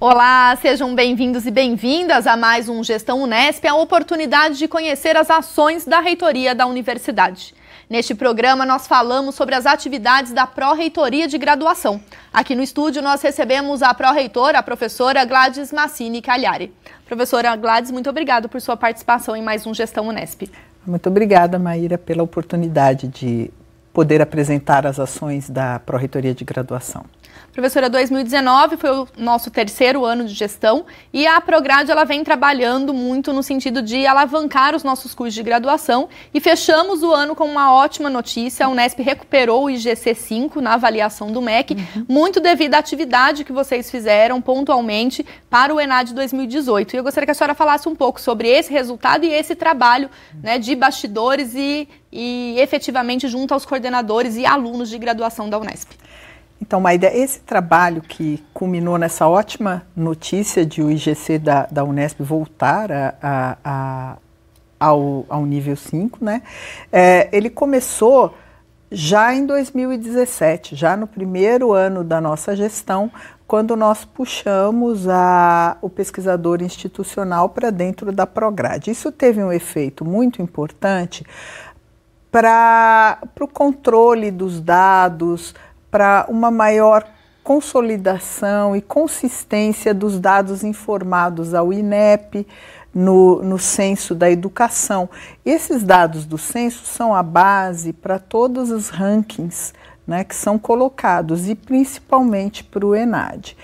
Olá, sejam bem-vindos e bem-vindas a mais um Gestão Unesp, a oportunidade de conhecer as ações da reitoria da universidade. Neste programa, nós falamos sobre as atividades da Pró-Reitoria de Graduação. Aqui no estúdio, nós recebemos a Pró-Reitora, a professora Gladys Massini Cagliari. Professora Gladys, muito obrigada por sua participação em mais um Gestão Unesp. Muito obrigada, Maíra, pela oportunidade de poder apresentar as ações da Pró-Reitoria de Graduação. Professora, 2019 foi o nosso terceiro ano de gestão e a Prograde ela vem trabalhando muito no sentido de alavancar os nossos cursos de graduação e fechamos o ano com uma ótima notícia. A Unesp recuperou o IGC 5 na avaliação do MEC, uhum. muito devido à atividade que vocês fizeram pontualmente para o ENAD 2018. E eu gostaria que a senhora falasse um pouco sobre esse resultado e esse trabalho né, de bastidores e, e efetivamente junto aos coordenadores e alunos de graduação da Unesp. Então, Maida, esse trabalho que culminou nessa ótima notícia de o IGC da, da Unesp voltar a, a, a ao, ao, nível 5, né? É, ele começou já em 2017, já no primeiro ano da nossa gestão, quando nós puxamos a, o pesquisador institucional para dentro da Prograde. Isso teve um efeito muito importante para o controle dos dados, para uma maior consolidação e consistência dos dados informados ao INEP no, no censo da educação. esses dados do censo são a base para todos os rankings né, que são colocados e principalmente para o ENAD.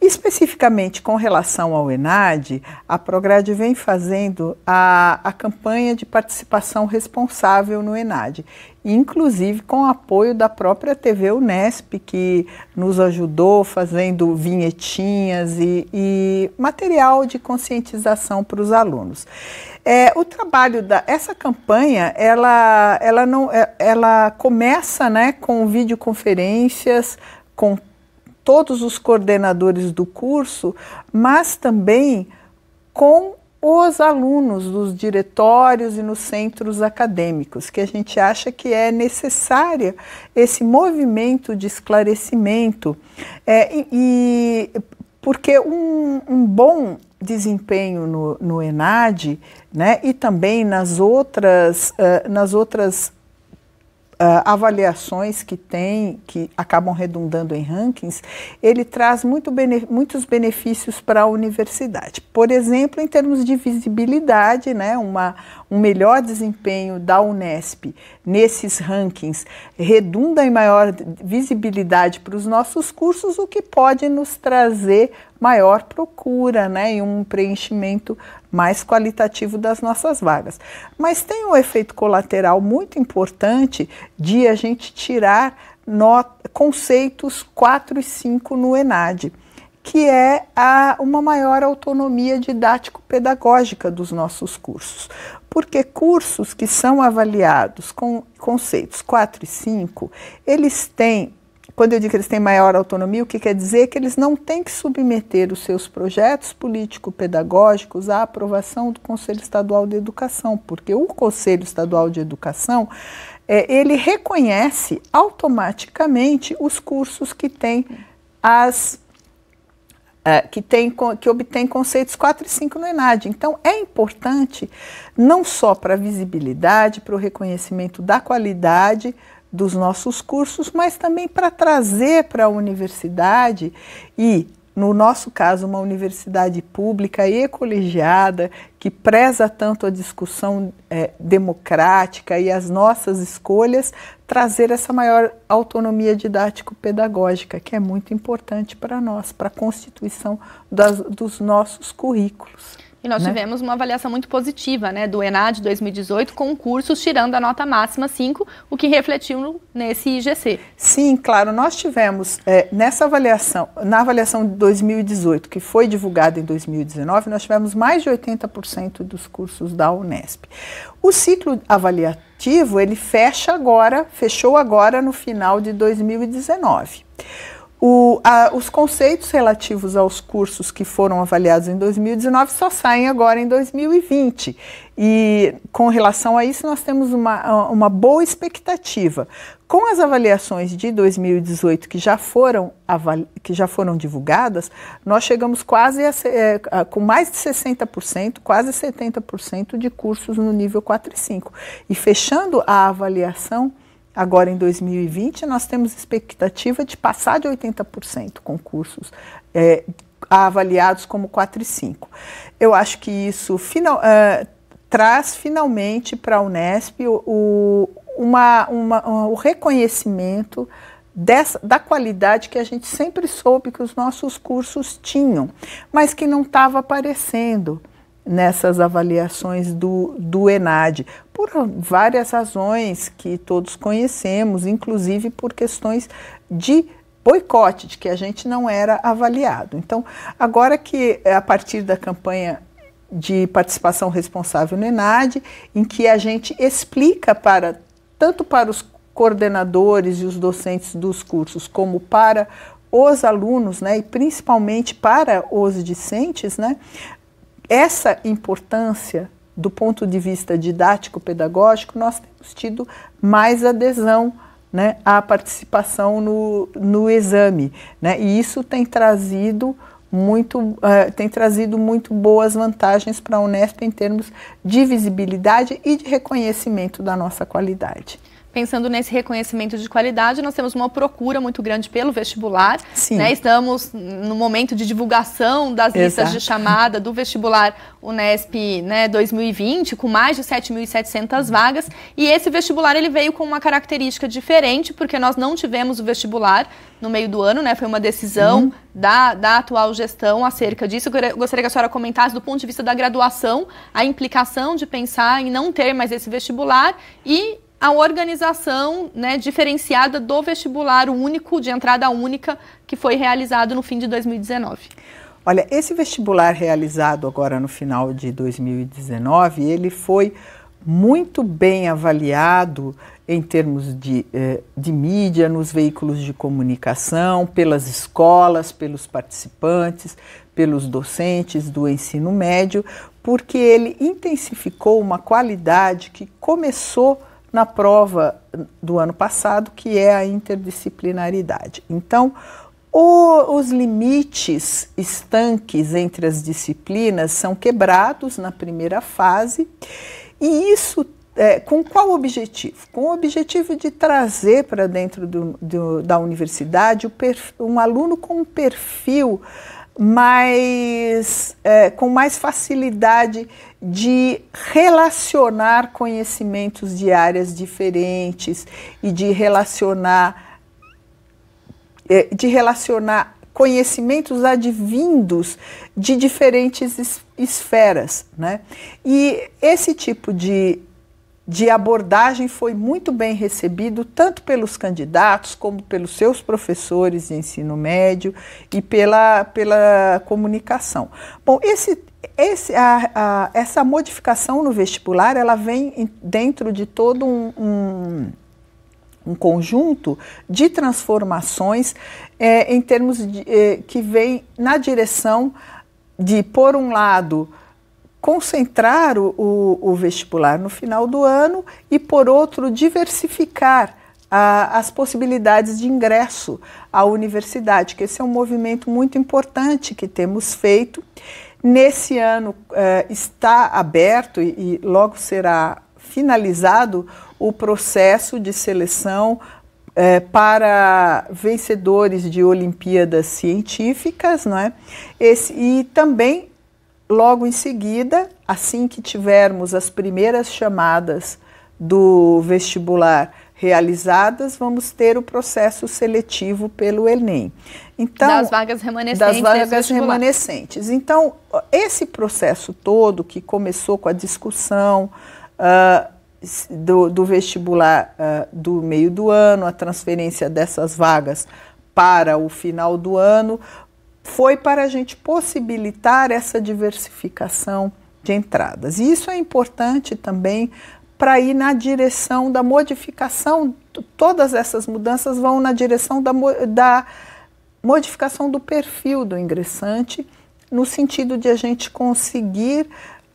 Especificamente com relação ao ENAD, a Prograd vem fazendo a, a campanha de participação responsável no ENAD, inclusive com o apoio da própria TV Unesp, que nos ajudou fazendo vinhetinhas e, e material de conscientização para os alunos. É, o trabalho da essa campanha ela, ela, não, é, ela começa né, com videoconferências com todos os coordenadores do curso, mas também com os alunos dos diretórios e nos centros acadêmicos, que a gente acha que é necessária esse movimento de esclarecimento. É, e, e, porque um, um, bom desempenho no, no ENAD né, e também nas outras, uh, nas outras ah, avaliações que tem, que acabam redundando em rankings, ele traz muito bene, muitos benefícios para a universidade. Por exemplo, em termos de visibilidade, né, uma, um melhor desempenho da Unesp nesses rankings redunda em maior visibilidade para os nossos cursos, o que pode nos trazer maior procura né, e um preenchimento mais qualitativo das nossas vagas. Mas tem um efeito colateral muito importante de a gente tirar conceitos 4 e 5 no ENAD que é a, uma maior autonomia didático-pedagógica dos nossos cursos. Porque cursos que são avaliados com conceitos 4 e 5, eles têm quando eu digo que eles têm maior autonomia, o que quer dizer que eles não têm que submeter os seus projetos político-pedagógicos à aprovação do Conselho Estadual de Educação, porque o Conselho Estadual de Educação é, ele reconhece automaticamente os cursos que têm as Uh, que, tem, que obtém conceitos 4 e 5 no ENAD. Então, é importante não só para a visibilidade, para o reconhecimento da qualidade dos nossos cursos, mas também para trazer para a universidade e no nosso caso, uma universidade pública e colegiada, que preza tanto a discussão é, democrática e as nossas escolhas, trazer essa maior autonomia didático-pedagógica, que é muito importante para nós, para a constituição das, dos nossos currículos. E nós né? tivemos uma avaliação muito positiva né, do ENAD 2018, com cursos tirando a nota máxima 5, o que refletiu nesse IGC. Sim, claro, nós tivemos é, nessa avaliação, na avaliação de 2018, que foi divulgada em 2019, nós tivemos mais de 80% dos cursos da Unesp. O ciclo avaliativo, ele fecha agora, fechou agora no final de 2019. O, a, os conceitos relativos aos cursos que foram avaliados em 2019 só saem agora em 2020. E com relação a isso, nós temos uma, uma boa expectativa. Com as avaliações de 2018 que já foram, que já foram divulgadas, nós chegamos quase a, é, a, com mais de 60%, quase 70% de cursos no nível 4 e 5. E fechando a avaliação Agora, em 2020, nós temos expectativa de passar de 80% concursos é, avaliados como 4 e 5. Eu acho que isso final, uh, traz finalmente para a Unesp o, uma, uma, o reconhecimento dessa, da qualidade que a gente sempre soube que os nossos cursos tinham, mas que não estava aparecendo nessas avaliações do, do ENAD, por várias razões que todos conhecemos, inclusive por questões de boicote, de que a gente não era avaliado. Então, agora que é a partir da campanha de participação responsável no ENAD, em que a gente explica para tanto para os coordenadores e os docentes dos cursos, como para os alunos, né, e principalmente para os discentes, né, essa importância do ponto de vista didático-pedagógico, nós temos tido mais adesão né, à participação no, no exame. Né? E isso tem trazido muito, uh, tem trazido muito boas vantagens para a Unesp em termos de visibilidade e de reconhecimento da nossa qualidade pensando nesse reconhecimento de qualidade, nós temos uma procura muito grande pelo vestibular. Sim. Né? Estamos no momento de divulgação das Exato. listas de chamada do vestibular Unesp né, 2020, com mais de 7.700 vagas. E esse vestibular ele veio com uma característica diferente, porque nós não tivemos o vestibular no meio do ano, né? Foi uma decisão uhum. da, da atual gestão acerca disso. Eu gostaria que a senhora comentasse do ponto de vista da graduação, a implicação de pensar em não ter mais esse vestibular e a organização né, diferenciada do vestibular único, de entrada única, que foi realizado no fim de 2019. Olha, esse vestibular realizado agora no final de 2019, ele foi muito bem avaliado em termos de, eh, de mídia, nos veículos de comunicação, pelas escolas, pelos participantes, pelos docentes do ensino médio, porque ele intensificou uma qualidade que começou na prova do ano passado, que é a interdisciplinaridade. Então, o, os limites estanques entre as disciplinas são quebrados na primeira fase, e isso é, com qual objetivo? Com o objetivo de trazer para dentro do, do, da universidade perfil, um aluno com um perfil mais, é, com mais facilidade de relacionar conhecimentos de áreas diferentes e de relacionar é, de relacionar conhecimentos advindos de diferentes esferas, né? E esse tipo de de abordagem foi muito bem recebido tanto pelos candidatos como pelos seus professores de ensino médio e pela, pela comunicação. Bom, esse, esse, a, a, essa modificação no vestibular ela vem dentro de todo um, um, um conjunto de transformações é, em termos de, é, que vem na direção de, por um lado, concentrar o, o, o vestibular no final do ano e, por outro, diversificar as possibilidades de ingresso à universidade, que esse é um movimento muito importante que temos feito Nesse ano é, está aberto e logo será finalizado o processo de seleção é, para vencedores de Olimpíadas científicas, não é? Esse, e também, logo em seguida, assim que tivermos as primeiras chamadas do vestibular realizadas, vamos ter o processo seletivo pelo Enem. Então, das vagas remanescentes. Das né, vagas remanescentes. Então, esse processo todo que começou com a discussão uh, do, do, vestibular uh, do meio do ano, a transferência dessas vagas para o final do ano, foi para a gente possibilitar essa diversificação de entradas. E isso é importante também para ir na direção da modificação, todas essas mudanças vão na direção da, da modificação do perfil do ingressante, no sentido de a gente conseguir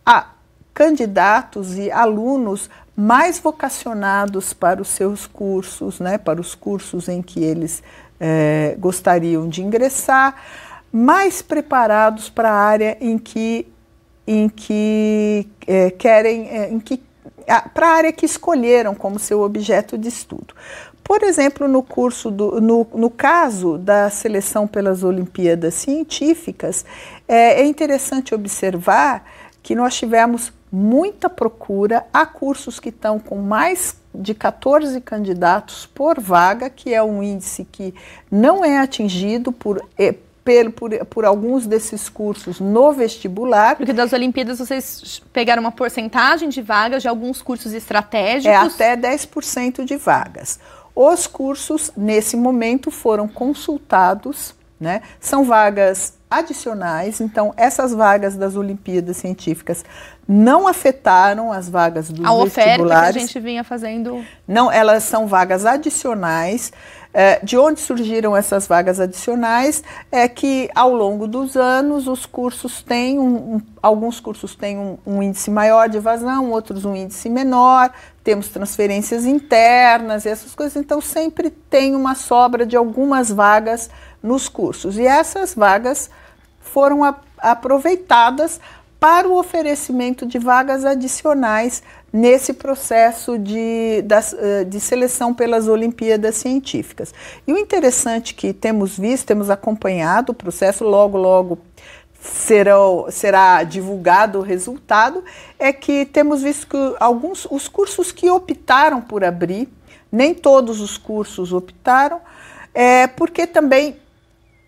a, candidatos e alunos mais vocacionados para os seus cursos, né, para os cursos em que eles é, gostariam de ingressar, mais preparados para a área em que, em que é, querem, é, em que para a área que escolheram como seu objeto de estudo. Por exemplo, no curso do, no, no caso da seleção pelas Olimpíadas Científicas, é, é interessante observar que nós tivemos muita procura a cursos que estão com mais de 14 candidatos por vaga, que é um índice que não é atingido por, é, por, por, por, alguns desses cursos no vestibular. Porque das Olimpíadas vocês pegaram uma porcentagem de vagas de alguns cursos estratégicos. É até 10% de vagas. Os cursos, nesse momento, foram consultados, né? São vagas adicionais, então essas vagas das Olimpíadas Científicas não afetaram as vagas dos a vestibulares. A oferta que a gente vinha fazendo. Não, elas são vagas adicionais. É, de onde surgiram essas vagas adicionais é que ao longo dos anos os cursos têm um, um, alguns cursos têm um, um, índice maior de evasão, outros um índice menor, temos transferências internas e essas coisas, então sempre tem uma sobra de algumas vagas nos cursos. E essas vagas foram a, aproveitadas para o oferecimento de vagas adicionais nesse processo de, das, eh, de seleção pelas Olimpíadas Científicas. E o interessante que temos visto, temos acompanhado o processo, logo, logo serão, será divulgado o resultado, é que temos visto que alguns os cursos que optaram por abrir, nem todos os cursos optaram, é, porque também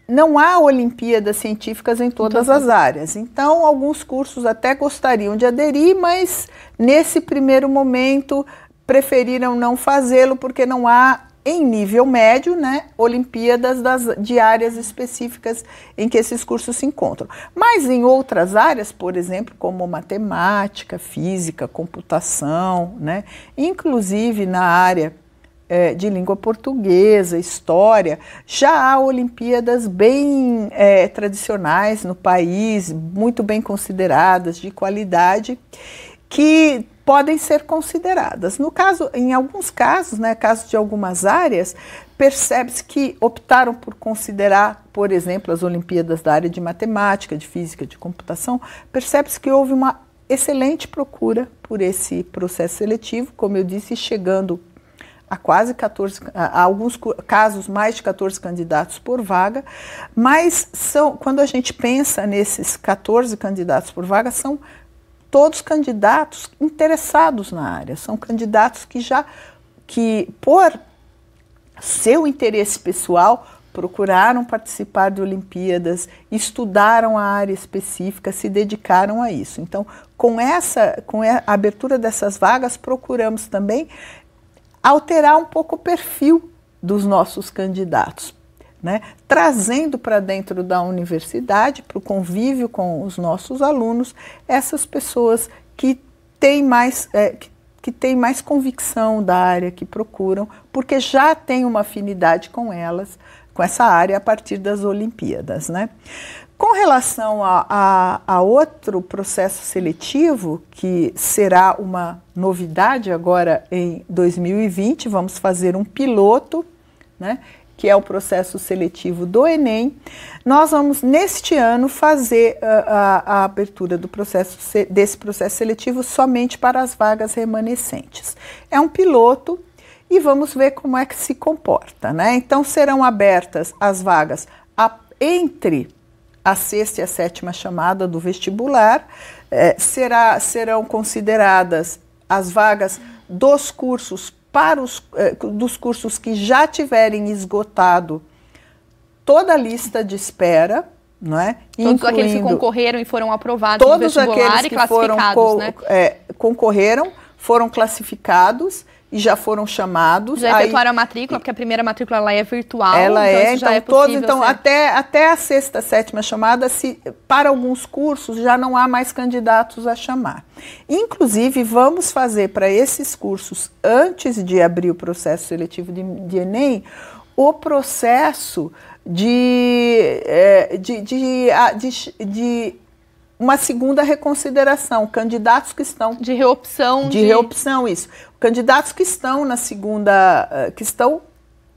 não há Olimpíadas científicas em todas então tá as áreas. Então, alguns cursos até gostariam de aderir, mas nesse primeiro momento preferiram não fazê-lo porque não há em nível médio, né, Olimpíadas das, de áreas específicas em que esses cursos se encontram. Mas em outras áreas, por exemplo, como matemática, física, computação, né, inclusive na área é, de língua portuguesa, história. Já há Olimpíadas bem é, tradicionais no país, muito bem consideradas, de qualidade, que podem ser consideradas. No caso, em alguns casos, né, caso de algumas áreas, percebe-se que optaram por considerar, por exemplo, as Olimpíadas da área de matemática, de física, de computação, percebe-se que houve uma excelente procura por esse processo seletivo, como eu disse, chegando há quase 14, há alguns casos mais de 14 candidatos por vaga, mas são, quando a gente pensa nesses 14 candidatos por vaga, são todos candidatos interessados na área, são candidatos que já que por seu interesse pessoal procuraram participar de Olimpíadas, estudaram a área específica, se dedicaram a isso. Então, com essa, com a abertura dessas vagas, procuramos também alterar um pouco o perfil dos nossos candidatos, né? trazendo para dentro da universidade, para o convívio com os nossos alunos, essas pessoas que têm mais, é, que, que têm mais convicção da área que procuram, porque já têm uma afinidade com elas, com essa área a partir das Olimpíadas. Né? Com relação a, a, a outro processo seletivo, que será uma novidade agora em 2020, vamos fazer um piloto, né? que é o processo seletivo do Enem, nós vamos, neste ano, fazer a, ah, a, a, abertura do processo, desse processo seletivo somente para as vagas remanescentes. É um piloto e vamos ver como é que se comporta, né? Então, serão abertas as vagas a, entre a sexta e a sétima chamada do vestibular, é, será, serão consideradas as vagas dos cursos para os é, dos cursos que já tiverem esgotado toda a lista de espera, não é? Todos aqueles que concorreram e foram aprovados todos no vestibular aqueles que e classificados, foram né? é, concorreram, foram classificados e já foram chamados. Já efetuaram aí, a matrícula, porque a primeira matrícula lá é virtual. Ela é, então é, então é todos, então até, até a sexta, sétima chamada, se, para alguns cursos já não há mais candidatos a chamar. Inclusive, vamos fazer para esses cursos, antes de abrir o processo seletivo de, de Enem, o processo de, é, de, de, de, de uma segunda reconsideração, candidatos que estão de reopção de, de... reopção isso, candidatos que estão na segunda, eh, que estão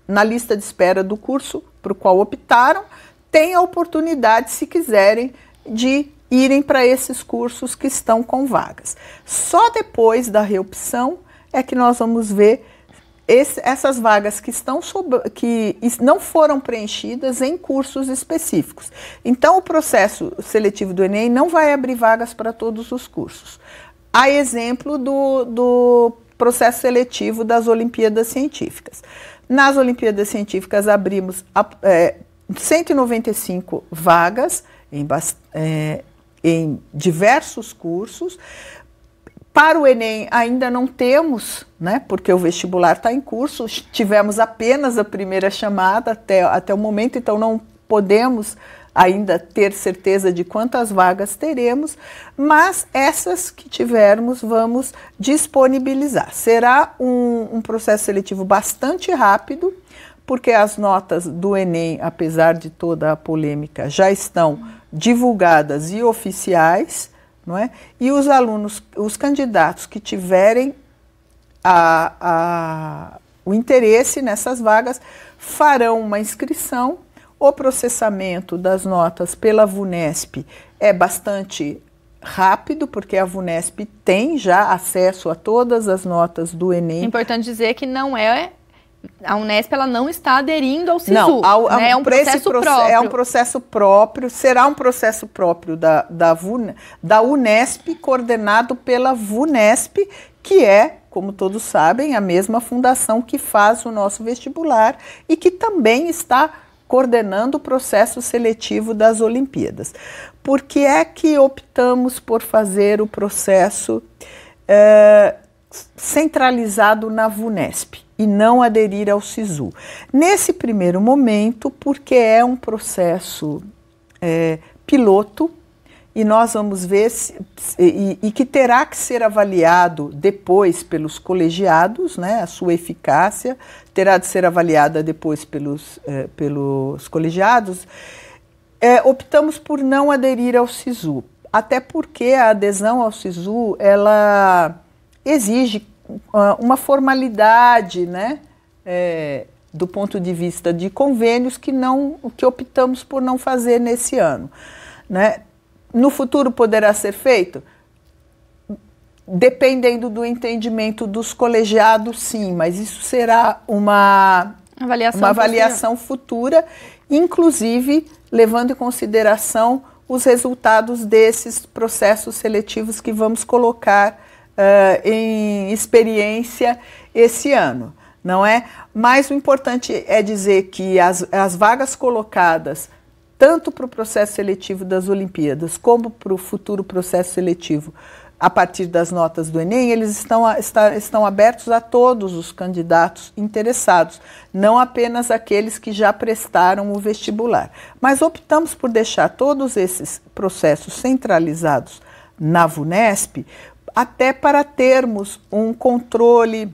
na lista de espera do curso para o qual optaram, têm a oportunidade, se quiserem, de irem para esses cursos que estão com vagas. Só depois da reopção é que nós vamos ver esse, essas vagas que, estão sob, que não foram preenchidas em cursos específicos. Então, o processo seletivo do Enem não vai abrir vagas para todos os cursos. Há exemplo do, do processo seletivo das Olimpíadas Científicas. Nas Olimpíadas Científicas abrimos é, 195 vagas em, é, em diversos cursos. Para o Enem ainda não temos, né, porque o vestibular está em curso, tivemos apenas a primeira chamada até, até o momento, então não podemos ainda ter certeza de quantas vagas teremos, mas essas que tivermos vamos disponibilizar. Será um, um processo seletivo bastante rápido, porque as notas do Enem, apesar de toda a polêmica, já estão divulgadas e oficiais, não é? E os alunos, os candidatos que tiverem a, a, o interesse nessas vagas farão uma inscrição o processamento das notas pela VUNESP é bastante rápido, porque a VUNESP tem já acesso a todas as notas do Enem. Importante dizer que não é a Unesp ela não está aderindo ao SISU. Não, ao, ao, né? é um processo próprio. É um processo próprio, será um processo próprio da, da, da Unesp, coordenado pela VUNESP, que é, como todos sabem, a mesma fundação que faz o nosso vestibular e que também está coordenando o processo seletivo das Olimpíadas. Por que é que optamos por fazer o processo é, centralizado na VUNESP e não aderir ao SISU? Nesse primeiro momento, porque é um processo é, piloto e nós vamos ver se, e, e, que terá que ser avaliado depois pelos colegiados, né? A sua eficácia terá de ser avaliada depois pelos, eh, pelos colegiados. É, optamos por não aderir ao SISU, até porque a adesão ao SISU ela exige ah, uma formalidade, né? Eh, do ponto de vista de convênios que não que optamos por não fazer nesse ano, né? no futuro poderá ser feito? Dependendo do entendimento dos colegiados, sim, mas isso será uma avaliação, uma avaliação futura, inclusive levando em consideração os resultados desses processos seletivos que vamos colocar uh, em experiência esse ano, não é? Mas o importante é dizer que as, as vagas colocadas tanto para o processo seletivo das Olimpíadas como para o futuro processo seletivo a partir das notas do Enem, eles estão, está, estão abertos a todos os candidatos interessados, não apenas aqueles que já prestaram o vestibular. Mas optamos por deixar todos esses processos centralizados na VUNESP, até para termos um controle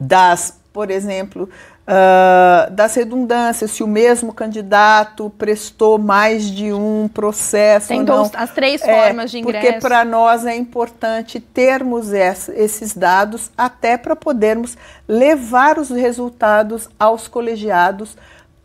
das, por exemplo, uh, das redundâncias, se o mesmo candidato prestou mais de um processo. Tem não. as três é, formas de ingresso. Porque para nós é importante termos esses dados até para podermos levar os resultados aos colegiados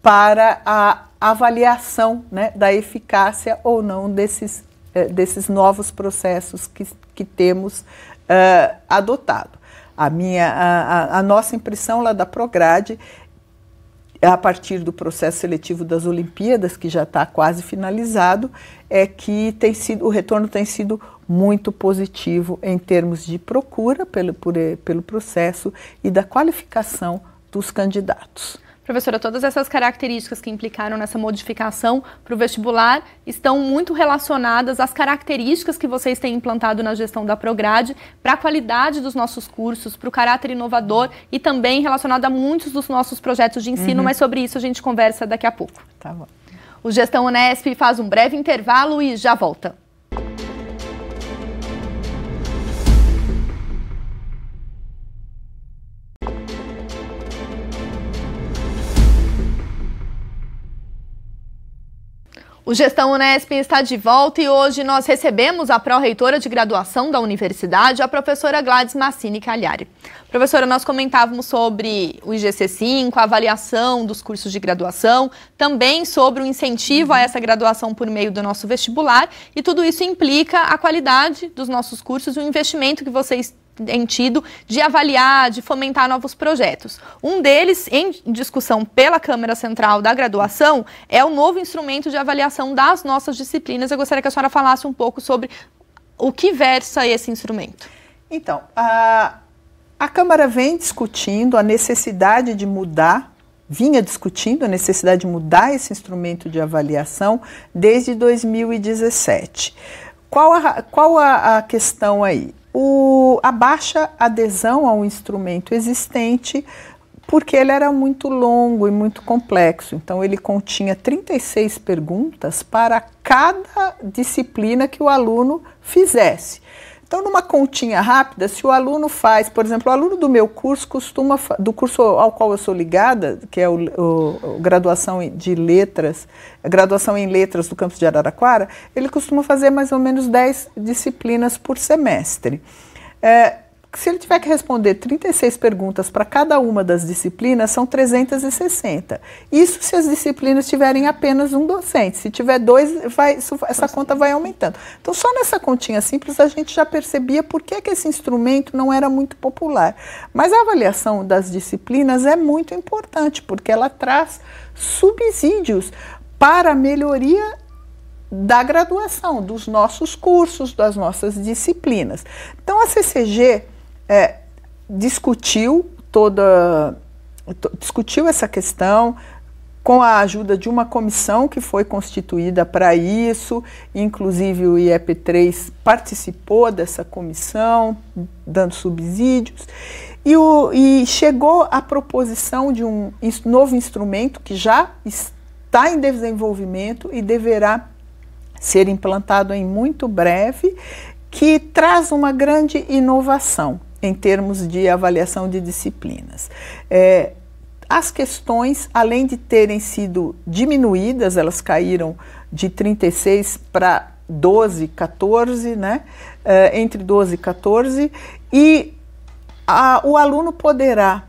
para a avaliação né, da eficácia ou não desses, eh, desses novos processos que, que temos uh, adotado. A, minha, a, a, a nossa impressão lá da Prograde a partir do processo seletivo das Olimpíadas, que já está quase finalizado, é que tem sido, o retorno tem sido muito positivo em termos de procura pelo, por, pelo processo e da qualificação dos candidatos. Professora, todas essas características que implicaram nessa modificação para o vestibular estão muito relacionadas às características que vocês têm implantado na gestão da Prograde para a qualidade dos nossos cursos, para o caráter inovador e também relacionado a muitos dos nossos projetos de ensino, uhum. mas sobre isso a gente conversa daqui a pouco. Tá bom. O Gestão Unesp faz um breve intervalo e já volta. O Gestão Unesp está de volta e hoje nós recebemos a pró-reitora de graduação da universidade, a professora Gladys Massini Cagliari. Professora, nós comentávamos sobre o IGC-5, a avaliação dos cursos de graduação, também sobre o incentivo a uhum. essa graduação por meio do nosso vestibular e tudo isso implica a qualidade dos nossos cursos e o investimento que vocês de avaliar, de fomentar novos projetos. Um deles, em discussão pela Câmara Central da Graduação, é o novo instrumento de avaliação das nossas disciplinas. Eu gostaria que a senhora falasse um pouco sobre o que versa esse instrumento. Então, a, a Câmara vem discutindo a necessidade de mudar vinha discutindo a necessidade de mudar esse instrumento de avaliação desde 2017. Qual a, qual a, a questão aí? o, a baixa adesão ao instrumento existente, porque ele era muito longo e muito complexo. Então, ele continha 36 perguntas para cada disciplina que o aluno fizesse. Então, numa continha rápida, se o aluno faz, por exemplo, o aluno do meu curso costuma, do curso ao qual eu sou ligada, que é o, o, o graduação de letras, graduação em letras do campus de Araraquara, ele costuma fazer mais ou menos 10 disciplinas por semestre. É, se ele tiver que responder 36 perguntas para cada uma das disciplinas, são 360. Isso se as disciplinas tiverem apenas um docente. Se tiver dois, vai, isso, essa conta vai aumentando. Então, só nessa continha simples, a gente já percebia por que, que esse instrumento não era muito popular. Mas a avaliação das disciplinas é muito importante, porque ela traz subsídios para a melhoria da graduação, dos nossos cursos, das nossas disciplinas. Então, a CCG é, discutiu toda discutiu essa questão com a ajuda de uma comissão que foi constituída para isso, inclusive o IEP3 participou dessa comissão, dando subsídios, e, o, e chegou à proposição de um novo instrumento que já está em desenvolvimento e deverá ser implantado em muito breve, que traz uma grande inovação em termos de avaliação de disciplinas. É, as questões, além de terem sido diminuídas, elas caíram de 36 para 12, 14, né? É, entre 12 e 14, e a, o aluno poderá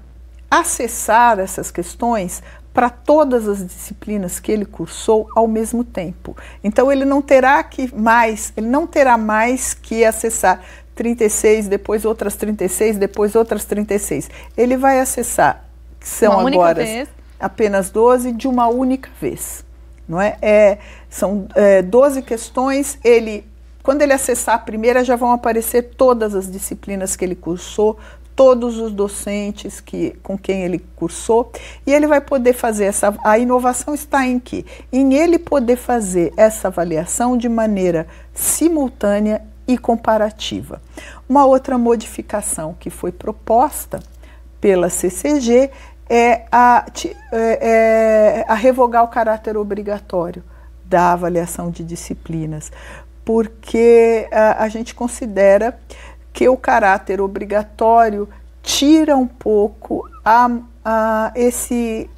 acessar essas questões para todas as disciplinas que ele cursou ao mesmo tempo. Então ele não terá que mais, ele não terá mais que acessar 36, depois outras 36, depois outras 36. Ele vai acessar, que são uma agora apenas 12, de uma única vez. Não é? é são é, 12 questões, ele. Quando ele acessar a primeira, já vão aparecer todas as disciplinas que ele cursou, todos os docentes que, com quem ele cursou, e ele vai poder fazer essa. A inovação está em que? Em ele poder fazer essa avaliação de maneira simultânea e comparativa. Uma outra modificação que foi proposta pela CCG é a, é, é a revogar o caráter obrigatório da avaliação de disciplinas, porque a, a gente considera que o caráter obrigatório tira um pouco a, a esse,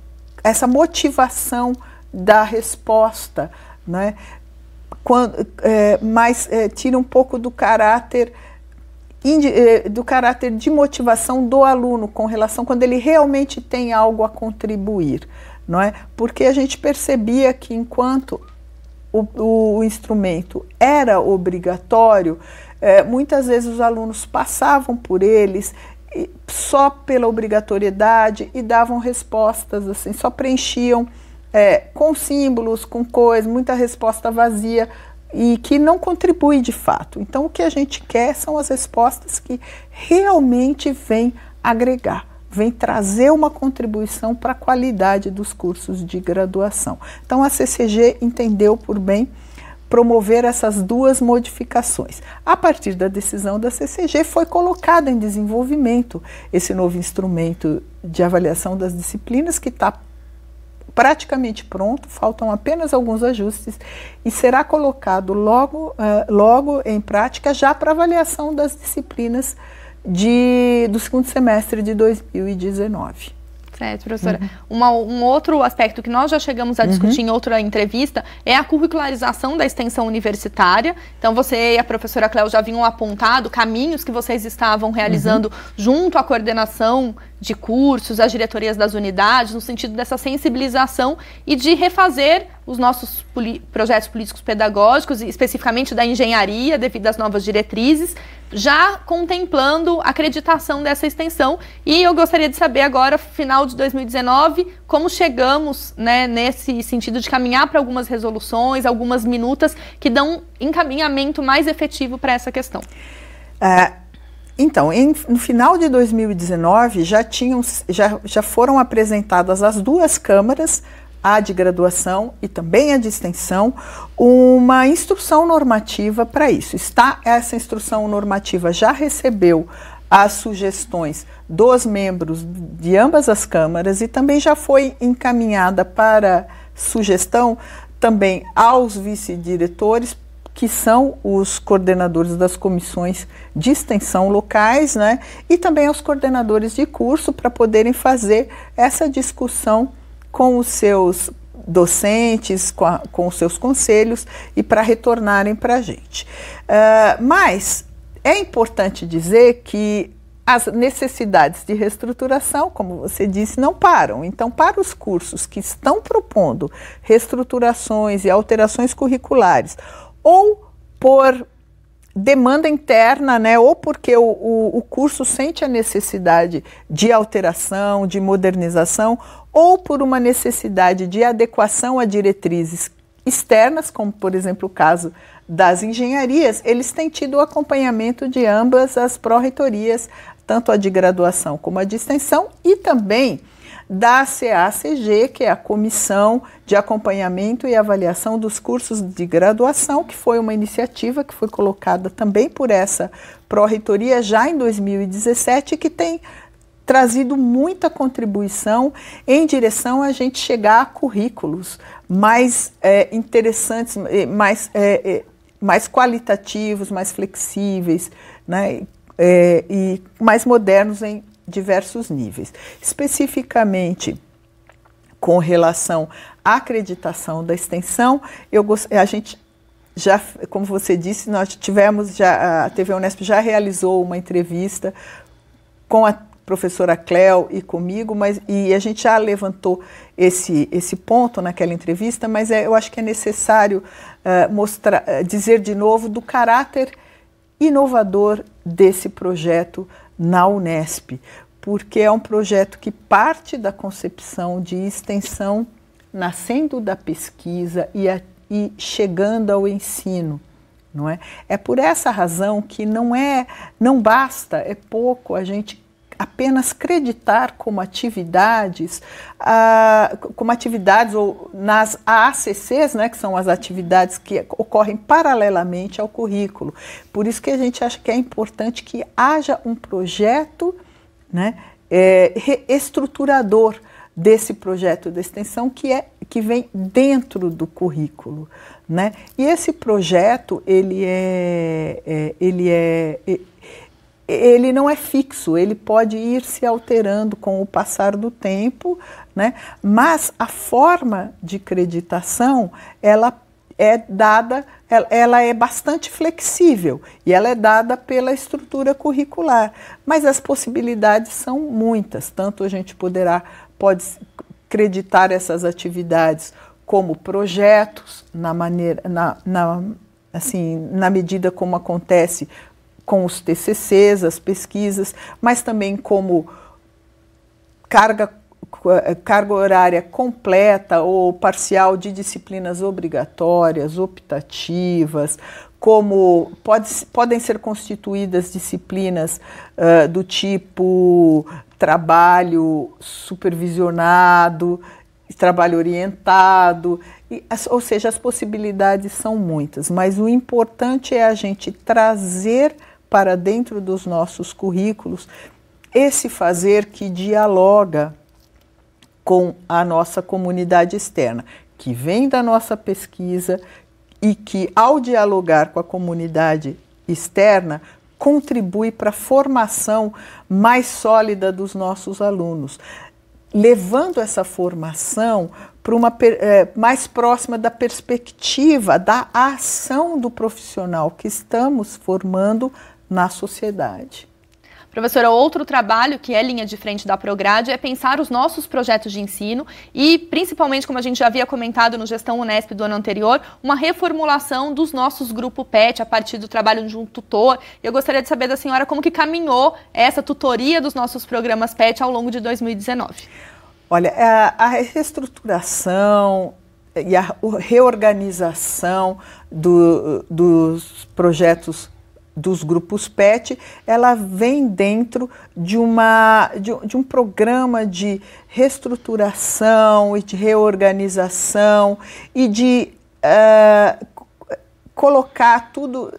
essa motivação da resposta, né? quando, é, mas é, tira um pouco do caráter é, do caráter de motivação do aluno com relação quando ele realmente tem algo a contribuir, não é? Porque a gente percebia que enquanto o, o, o instrumento era obrigatório, é, muitas vezes os alunos passavam por eles só pela obrigatoriedade e davam respostas assim, só preenchiam é, com símbolos, com coisas, muita resposta vazia e que não contribui de fato. Então, o que a gente quer são as respostas que realmente vêm agregar, vêm trazer uma contribuição para a qualidade dos cursos de graduação. Então, a CCG entendeu por bem promover essas duas modificações. A partir da decisão da CCG, foi colocado em desenvolvimento esse novo instrumento de avaliação das disciplinas que está praticamente pronto, faltam apenas alguns ajustes e será colocado logo, uh, logo em prática já para avaliação das disciplinas de, do segundo semestre de 2019. Certo, professora. Uhum. Uma, um outro aspecto que nós já chegamos a uhum. discutir uhum. em outra entrevista é a curricularização da extensão universitária. Então, você e a professora Cléo já vinham apontado caminhos que vocês estavam realizando uhum. junto à coordenação de cursos, as diretorias das unidades, no sentido dessa sensibilização e de refazer os nossos projetos políticos pedagógicos, especificamente da engenharia, devido às novas diretrizes, já contemplando a acreditação dessa extensão. E eu gostaria de saber agora, final de 2019, como chegamos né, nesse sentido de caminhar para algumas resoluções, algumas minutas que dão encaminhamento mais efetivo para essa questão. Uh, então, em, no final de 2019 já, tinham, já, já foram apresentadas às duas câmaras, a de graduação e também a de extensão, uma instrução normativa para isso. Está essa instrução normativa já recebeu as sugestões dos membros de ambas as câmaras e também já foi encaminhada para sugestão também aos vice-diretores que são os coordenadores das comissões de extensão locais, né, e também aos coordenadores de curso para poderem fazer essa discussão com os seus docentes, com, a, com os seus conselhos e para retornarem para a gente. Uh, mas é importante dizer que as necessidades de reestruturação, como você disse, não param. Então, para os cursos que estão propondo reestruturações e alterações curriculares ou por demanda interna, né? ou porque o, o, o, curso sente a necessidade de alteração, de modernização, ou por uma necessidade de adequação a diretrizes externas, como por exemplo o caso das engenharias, eles têm tido o acompanhamento de ambas as pró-reitorias, tanto a de graduação como a de extensão, e também da CACG, que é a Comissão de Acompanhamento e Avaliação dos Cursos de Graduação, que foi uma iniciativa que foi colocada também por essa pró-reitoria já em 2017 que tem trazido muita contribuição em direção a gente chegar a currículos mais é, interessantes, eh, mais, é, mais qualitativos, mais flexíveis, né? É, e mais modernos em diversos níveis. Especificamente com relação à acreditação da extensão, eu a gente já, como você disse, nós tivemos já a TV Unesp já realizou uma entrevista com a professora Cléo e comigo, mas e a gente já levantou esse, esse ponto naquela entrevista, mas é, eu acho que é necessário uh, eh, mostrar, uh, eh, dizer de novo do caráter inovador desse projeto na Unesp, porque é um projeto que parte da concepção de extensão, nascendo da pesquisa e, a, e chegando ao ensino. Não é? é por essa razão que não é, não basta, é pouco a gente apenas acreditar como atividades, ah, como atividades ou nas AACCs, né, que são as atividades que ocorrem paralelamente ao currículo. Por isso que a gente acha que é importante que haja um projeto né, é, estruturador desse projeto de extensão que é que vem dentro do currículo, né? E esse projeto ele é, é ele é ele não é fixo, ele pode ir se alterando com o passar do tempo, né? Mas a forma de creditação ela é dada ela é bastante flexível e ela é dada pela estrutura curricular, mas as possibilidades são muitas, tanto a gente poderá pode acreditar essas atividades como projetos na maneira na, na assim, na medida como acontece com os TCCs, as pesquisas, mas também como carga carga horária completa ou parcial de disciplinas obrigatórias, optativas, como pode, podem ser constituídas disciplinas uh, do tipo trabalho supervisionado, trabalho orientado, e, ou seja, as possibilidades são muitas, mas o importante é a gente trazer para dentro dos nossos currículos esse fazer que dialoga com a nossa comunidade externa, que vem da nossa pesquisa e que, ao dialogar com a comunidade externa, contribui para a formação mais sólida dos nossos alunos, levando essa formação para uma é, mais próxima da perspectiva da ação do profissional que estamos formando na sociedade. Professora, outro trabalho que é linha de frente da Prograde é pensar os nossos projetos de ensino e, principalmente, como a gente já havia comentado no Gestão Unesp do ano anterior, uma reformulação dos nossos grupos PET a partir do trabalho de um tutor. Eu gostaria de saber da senhora como que caminhou essa tutoria dos nossos programas PET ao longo de 2019. Olha, é, a, reestruturação, e a reorganização do, dos projetos dos grupos PET, ela vem dentro de, uma, de, de, um programa de reestruturação e de reorganização e de uh, colocar tudo,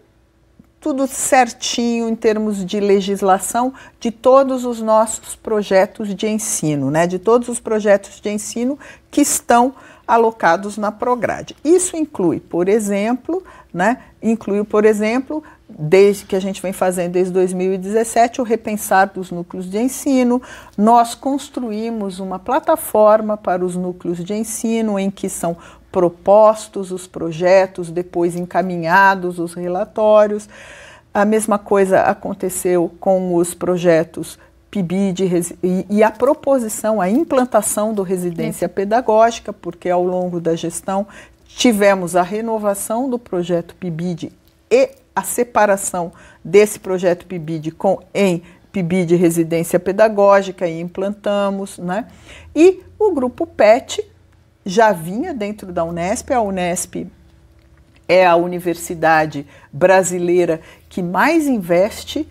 tudo certinho em termos de legislação de todos os nossos projetos de ensino, né? de todos os projetos de ensino que estão alocados na Prograde. Isso inclui, por exemplo, né? inclui, por exemplo, desde que a gente vem fazendo desde 2017, o repensar dos núcleos de ensino. Nós construímos uma plataforma para os núcleos de ensino em que são propostos os projetos, depois encaminhados os relatórios. A mesma coisa aconteceu com os projetos PIBID e a proposição, a implantação do residência pedagógica, porque ao longo da gestão tivemos a renovação do projeto PIBID e a separação desse projeto PIBID com em PIBID residência pedagógica e implantamos, né? E o grupo PET já vinha dentro da Unesp, a Unesp é a universidade brasileira que mais investe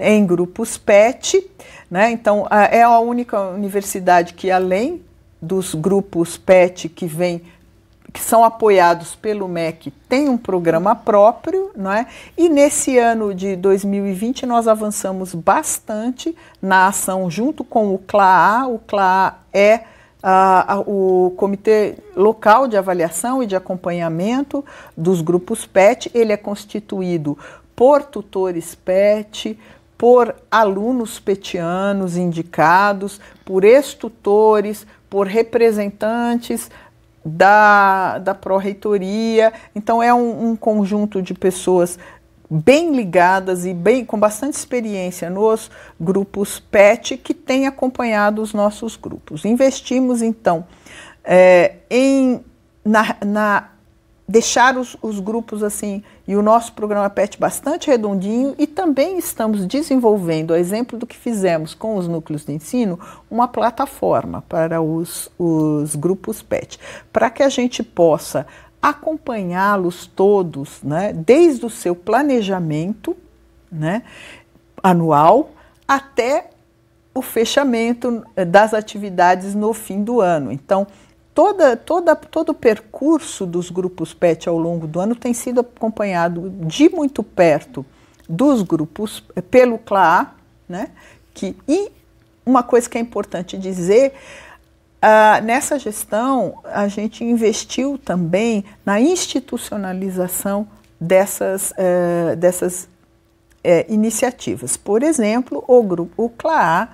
em grupos PET, né? Então é a única universidade que além dos grupos PET que vem que são apoiados pelo MEC têm um programa próprio, não é? E nesse ano de 2020 nós avançamos bastante na ação junto com o CLAA. O CLAA é ah, o Comitê Local de Avaliação e de Acompanhamento dos Grupos PET. Ele é constituído por tutores PET, por alunos petianos indicados, por ex-tutores, por representantes da, da pró-reitoria. Então, é um, um, conjunto de pessoas bem ligadas e bem com bastante experiência nos grupos PET que tem acompanhado os nossos grupos. Investimos, então, é, em, na, na deixar os, os, grupos assim e o nosso programa PET bastante redondinho e também estamos desenvolvendo, a exemplo do que fizemos com os núcleos de ensino, uma plataforma para os, os grupos PET, para que a gente possa acompanhá-los todos, né, desde o seu planejamento né, anual até o fechamento eh, das atividades no fim do ano. Então, toda, toda, todo o percurso dos grupos PET ao longo do ano tem sido acompanhado de muito perto dos grupos eh, pelo CLA, né? Que, e uma coisa que é importante dizer, uh, nessa gestão a gente investiu também na institucionalização dessas, uh, dessas uh, iniciativas. Por exemplo, o grupo o CLA,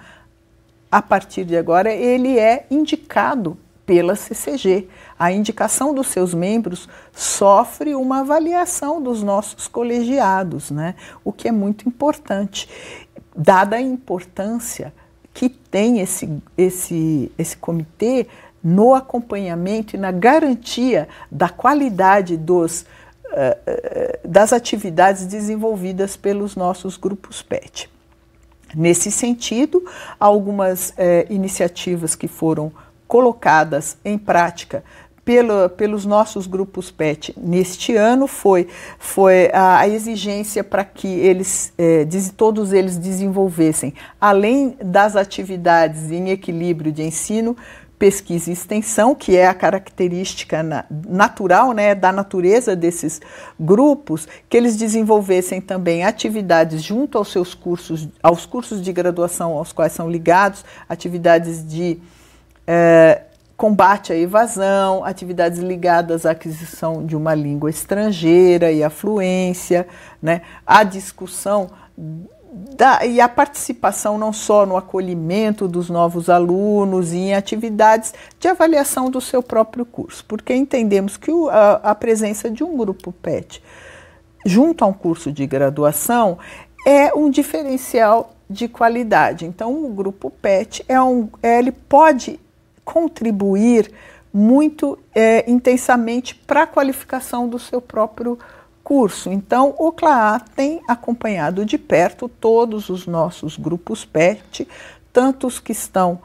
a partir de agora, ele é indicado pela CCG. A indicação dos seus membros sofre uma avaliação dos nossos colegiados, né? o que é muito importante, dada a importância que tem esse, esse, esse comitê no acompanhamento e na garantia da qualidade dos, uh, uh, das atividades desenvolvidas pelos nossos grupos PET. Nesse sentido, algumas eh, iniciativas que foram colocadas em prática pelo, pelos nossos grupos PET neste ano foi, foi a, a exigência para que eles, é, todos eles desenvolvessem, além das atividades em equilíbrio de ensino, pesquisa e extensão, que é a característica na, natural, né, da natureza desses grupos, que eles desenvolvessem também atividades junto aos seus cursos, aos cursos de graduação aos quais são ligados, atividades de é, combate à evasão, atividades ligadas à aquisição de uma língua estrangeira e à fluência, né, a discussão da, e a participação não só no acolhimento dos novos alunos e em atividades de avaliação do seu próprio curso, porque entendemos que o, a, a presença de um grupo PET junto a um curso de graduação é um diferencial de qualidade. Então, o grupo PET é um, ele pode contribuir muito é, intensamente para a qualificação do seu próprio curso. Então, o CLAA tem acompanhado de perto todos os nossos grupos PET, tanto os que estão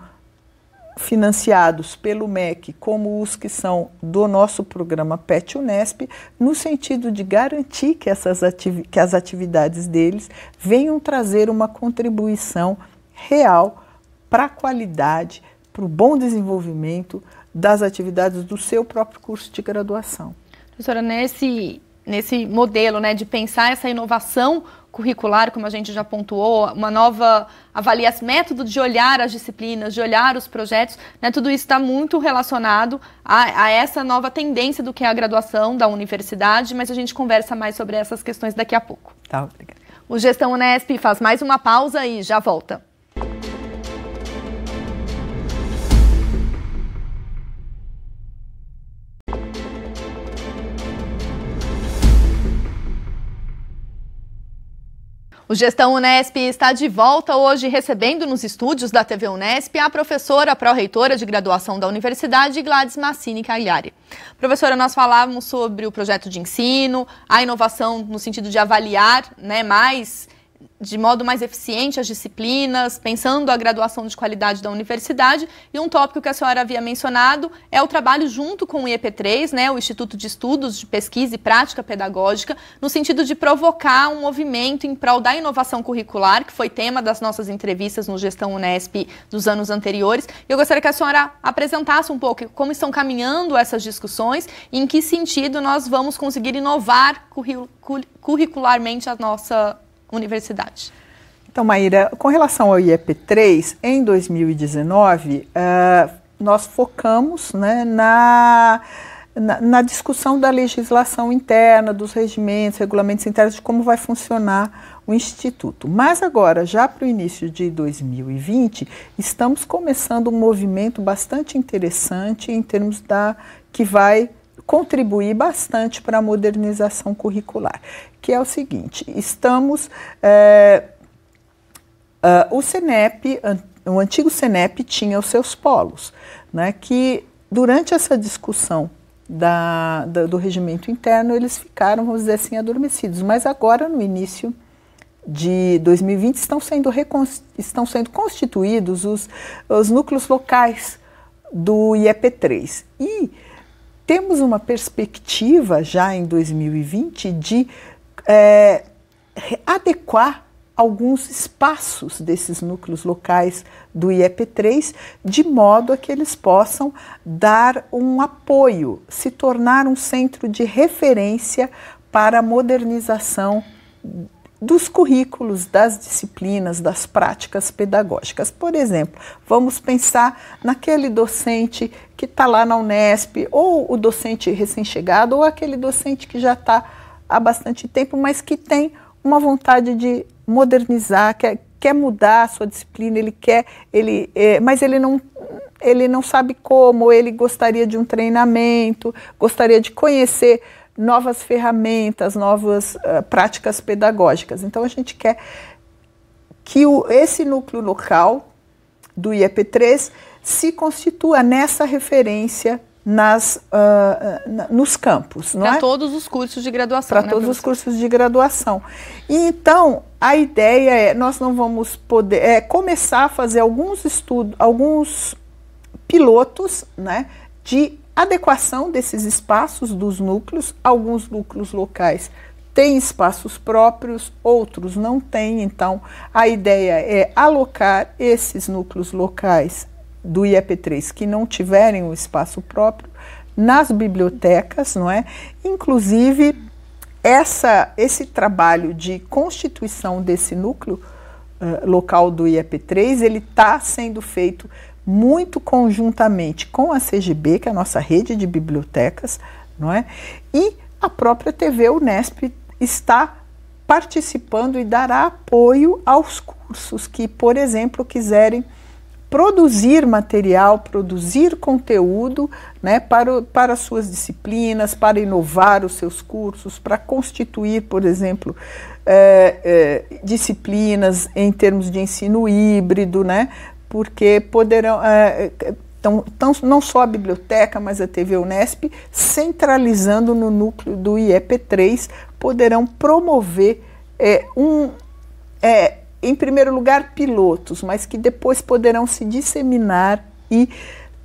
financiados pelo MEC, como os que são do nosso programa PET Unesp, no sentido de garantir que, essas que as atividades deles venham trazer uma contribuição real para a qualidade para o bom desenvolvimento das atividades do seu próprio curso de graduação. Professora, nesse, nesse modelo né, de pensar essa inovação curricular, como a gente já pontuou, uma nova avaliação, método de olhar as disciplinas, de olhar os projetos, né, tudo isso está muito relacionado a, a, essa nova tendência do que é a graduação da universidade, mas a gente conversa mais sobre essas questões daqui a pouco. Tá, obrigada. O Gestão Unesp faz mais uma pausa e já volta. O Gestão Unesp está de volta hoje recebendo nos estúdios da TV Unesp a professora pró-reitora de graduação da Universidade, Gladys Massini Cagliari. Professora, nós falávamos sobre o projeto de ensino, a inovação no sentido de avaliar né, mais de modo mais eficiente as disciplinas, pensando a graduação de qualidade da universidade. E um tópico que a senhora havia mencionado é o trabalho junto com o IEP3, né, o Instituto de Estudos de Pesquisa e Prática Pedagógica, no sentido de provocar um movimento em prol da inovação curricular, que foi tema das nossas entrevistas no Gestão Unesp dos anos anteriores. E eu gostaria que a senhora apresentasse um pouco como estão caminhando essas discussões e em que sentido nós vamos conseguir inovar curricularmente a nossa universidade. Então, Maíra, com relação ao IEP3, em 2019, uh, eh, nós focamos né, na, na, na, discussão da legislação interna, dos regimentos, regulamentos internos, de como vai funcionar o Instituto. Mas agora, já para o início de 2020, estamos começando um movimento bastante interessante em termos da que vai contribuir bastante para a modernização curricular, que é o seguinte: estamos. É, uh, o CENEP, o antigo CENEP, tinha os seus polos, né, que durante essa discussão da, da, do regimento interno, eles ficaram, vamos dizer assim, adormecidos. Mas agora, no início de 2020, estão sendo, estão sendo constituídos os, os núcleos locais do IEP3. E temos uma perspectiva já em 2020 de é, adequar alguns espaços desses núcleos locais do IEP3, de modo a que eles possam dar um apoio, se tornar um centro de referência para a modernização dos currículos, das disciplinas, das práticas pedagógicas. Por exemplo, vamos pensar naquele docente que está lá na Unesp, ou o docente recém-chegado, ou aquele docente que já está há bastante tempo, mas que tem uma vontade de modernizar, quer, é, quer mudar a sua disciplina, ele quer, ele, é, mas ele não, ele não sabe como, ele gostaria de um treinamento, gostaria de conhecer novas ferramentas, novas uh, práticas pedagógicas. Então, a gente quer que o, esse núcleo local do IEP3 se constitua nessa referência nas, uh, nos campos. Para é? todos os cursos de graduação. Para né, todos os cursos de graduação. E então, a ideia é, nós não vamos poder é, começar a fazer alguns estudos, alguns pilotos né, de adequação desses espaços dos núcleos, alguns núcleos locais têm espaços próprios, outros não têm, então a ideia é alocar esses núcleos locais do IEP3 que não tiverem o um espaço próprio nas bibliotecas, não é? Inclusive essa, esse trabalho de constituição desse núcleo uh, local do IEP3, ele está sendo feito muito conjuntamente com a CGB, que é a nossa rede de bibliotecas, não é? E a própria TV Unesp está participando e dará apoio aos cursos que, por exemplo, quiserem produzir material, produzir conteúdo né, para, para suas disciplinas, para inovar os seus cursos, para constituir, por exemplo, é, é, disciplinas em termos de ensino híbrido, né, porque poderão. Então, não só a biblioteca, mas a TV Unesp, centralizando no núcleo do IEP3, poderão promover é, um, é, em primeiro lugar, pilotos, mas que depois poderão se disseminar e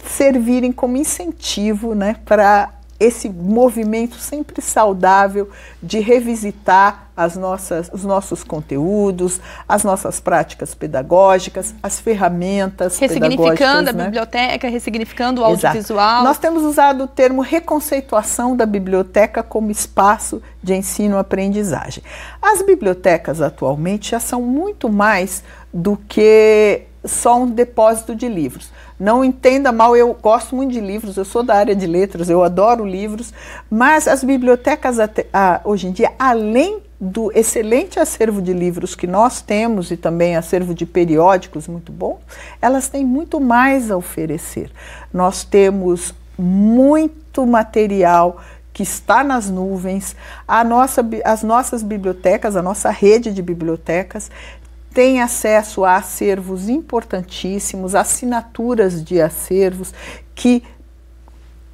servirem como incentivo né, para esse movimento sempre saudável de revisitar as nossas, os nossos conteúdos, as nossas práticas pedagógicas, as ferramentas ressignificando a né? biblioteca, ressignificando o audiovisual. Exato. Nós temos usado o termo reconceituação da biblioteca como espaço de ensino-aprendizagem. As bibliotecas atualmente já são muito mais do que só um depósito de livros não entenda mal, eu gosto muito de livros, eu sou da área de letras, eu adoro livros, mas as bibliotecas até, ah, hoje em dia, além do excelente acervo de livros que nós temos e também acervo de periódicos muito bom, elas têm muito mais a oferecer. Nós temos muito material que está nas nuvens, a nossa, as nossas bibliotecas, a nossa rede de bibliotecas tem acesso a acervos importantíssimos, assinaturas de acervos que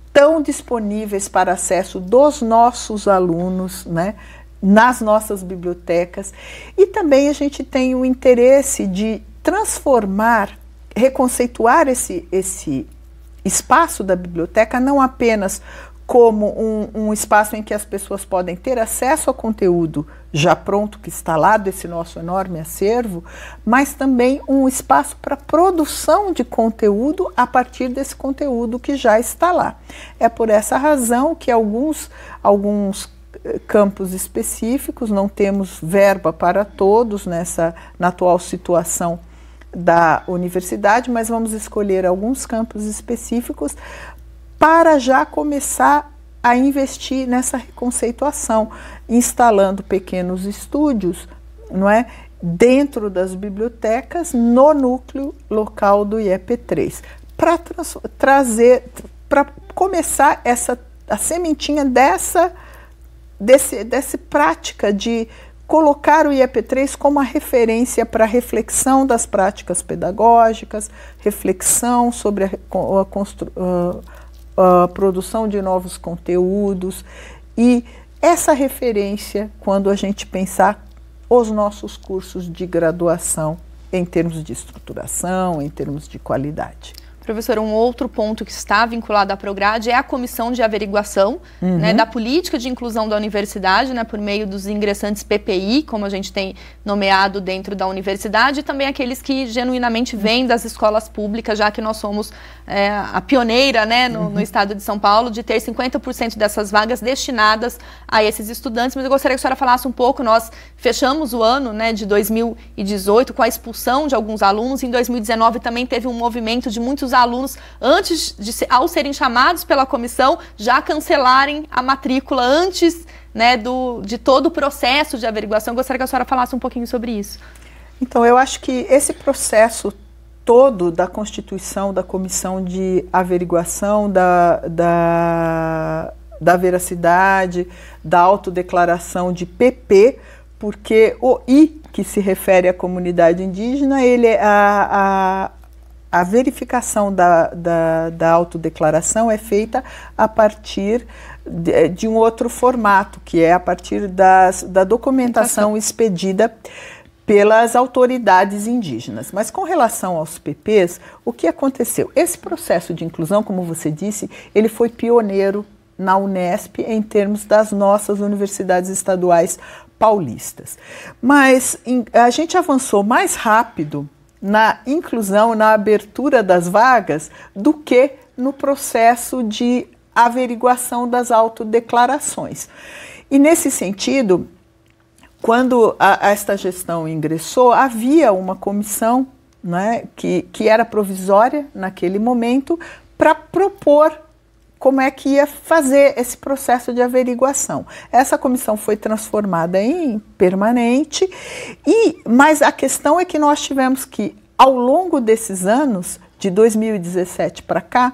estão disponíveis para acesso dos nossos alunos, né? nas nossas bibliotecas. E também a gente tem o interesse de transformar, reconceituar esse, esse espaço da biblioteca não apenas como um, um, espaço em que as pessoas podem ter acesso ao conteúdo já pronto, que está lá desse nosso enorme acervo, mas também um espaço para produção de conteúdo a partir desse conteúdo que já está lá. É por essa razão que alguns, alguns eh, campos específicos, não temos verba para todos nessa na atual situação da universidade, mas vamos escolher alguns campos específicos para já começar a investir nessa reconceituação, instalando pequenos estúdios, não é? Dentro das bibliotecas, no núcleo local do IEP3, para trazer, para começar essa a sementinha dessa desse, dessa prática de colocar o IEP3 como a referência para reflexão das práticas pedagógicas, reflexão sobre a, a, a produção de novos conteúdos e essa referência quando a gente pensar os nossos cursos de graduação em termos de estruturação, em termos de qualidade. Professora, um outro ponto que está vinculado à Prograde é a comissão de averiguação uhum. né, da política de inclusão da universidade, né, por meio dos ingressantes PPI, como a gente tem nomeado dentro da universidade, e também aqueles que genuinamente vêm das escolas públicas, já que nós somos é, a pioneira né, no, uhum. no, estado de São Paulo de ter 50% dessas vagas destinadas a esses estudantes. Mas eu gostaria que a senhora falasse um pouco. Nós fechamos o ano né, de 2018 com a expulsão de alguns alunos. Em 2019 também teve um movimento de muitos alunos, antes de ao serem chamados pela comissão, já cancelarem a matrícula antes né, do, de todo o processo de averiguação. Eu gostaria que a senhora falasse um pouquinho sobre isso. Então, eu acho que esse processo todo da constituição da comissão de averiguação da, da, da veracidade, da autodeclaração de PP, porque o I, que se refere à comunidade indígena, ele é a, a verificação da, da, da autodeclaração é feita a partir de, eh, de, um outro formato, que é a partir das, da documentação expedida pelas autoridades indígenas. Mas com relação aos PPs, o que aconteceu? Esse processo de inclusão, como você disse, ele foi pioneiro na Unesp em termos das nossas universidades estaduais paulistas. Mas em, a gente avançou mais rápido na inclusão, na abertura das vagas, do que no processo de averiguação das autodeclarações. E nesse sentido, quando a, esta gestão ingressou, havia uma comissão né, que, que era provisória naquele momento para propor como é que ia fazer esse processo de averiguação. Essa comissão foi transformada em permanente, e mas a questão é que nós tivemos que, ao longo desses anos, de 2017 para cá,